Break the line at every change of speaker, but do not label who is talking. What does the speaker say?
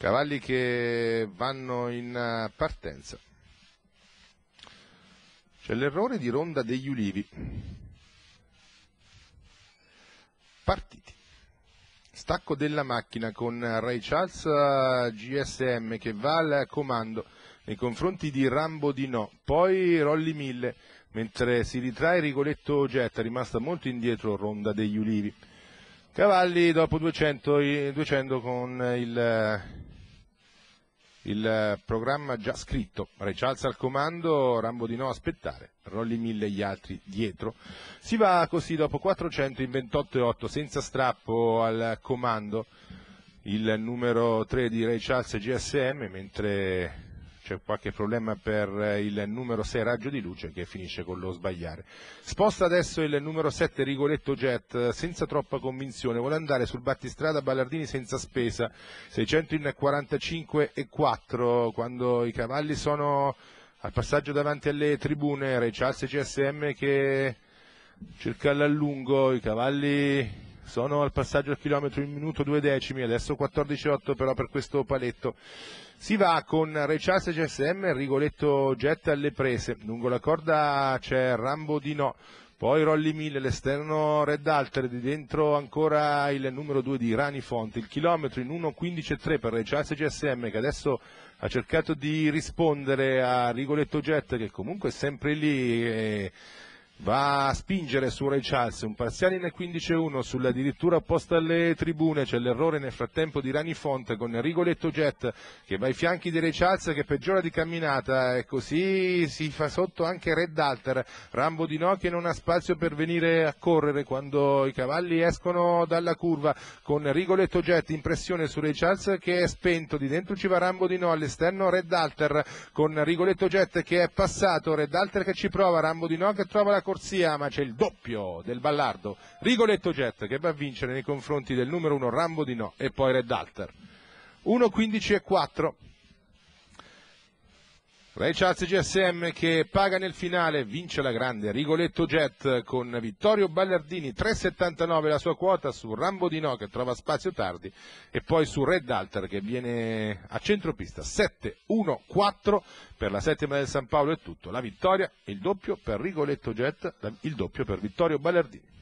Cavalli che vanno in eh, partenza. C'è l'errore di Ronda degli Ulivi. Partiti. Stacco della macchina con Ray Charles eh, GSM che va al comando nei confronti di Rambo Di No, poi Rolli Mille, mentre si ritrae Rigoletto Getta, rimasta molto indietro Ronda degli Ulivi. Cavalli dopo 200, 200 con il eh, il eh, programma già scritto. Recialza al comando, Rambo di no aspettare, Rolli mille gli altri dietro. Si va così dopo 400 in 28 e 8 senza strappo al comando il numero 3 di Ray Charles GSM mentre c'è qualche problema per eh, il numero 6 Raggio di Luce che finisce con lo sbagliare. Sposta adesso il numero 7 Rigoletto Jet senza troppa convinzione, vuole andare sul battistrada Ballardini senza spesa, 645 e 4 quando i cavalli sono al passaggio davanti alle tribune, Ray CSM che cerca l'allungo, i cavalli sono al passaggio al chilometro in minuto due decimi, adesso 14.8 però per questo paletto. Si va con Rechas GSM, Rigoletto Jet alle prese, lungo la corda c'è Rambo Di No, poi Rolli 1000, l'esterno Red Alter, di dentro ancora il numero 2 di Rani Fonte, il chilometro in 1.15.3 per Rechas GSM che adesso ha cercato di rispondere a Rigoletto Jet che comunque è sempre lì. E eh, va a spingere su Ray Charles, un parziale nel 15-1, sull'addirittura opposta alle tribune, c'è l'errore nel frattempo di Rani Fonte con Rigoletto Jet che va ai fianchi di Ray Charles che peggiora di camminata e così si fa sotto anche Red Alter, Rambo Di No che non ha spazio per venire a correre quando i cavalli escono dalla curva con Rigoletto Jet in pressione su Ray Charles che è spento, di dentro ci va Rambo Di No, all'esterno Red Alter con Rigoletto Jet che è passato, Red Alter che ci prova, Rambo Di No che trova la corsia, ma c'è il doppio del Ballardo. Rigoletto Jet che va a vincere nei confronti del numero 1 Rambo di No e poi Red Alter. 1-15 e 4. Raychaz GSM che paga nel finale, vince la grande Rigoletto Jet con Vittorio Ballardini 3,79 la sua quota su Rambo Dino che trova spazio tardi e poi su Red Alter che viene a centropista 7-1-4 per la settima del San Paolo è tutto, la vittoria, il doppio per Rigoletto Jet, il doppio per Vittorio Ballardini.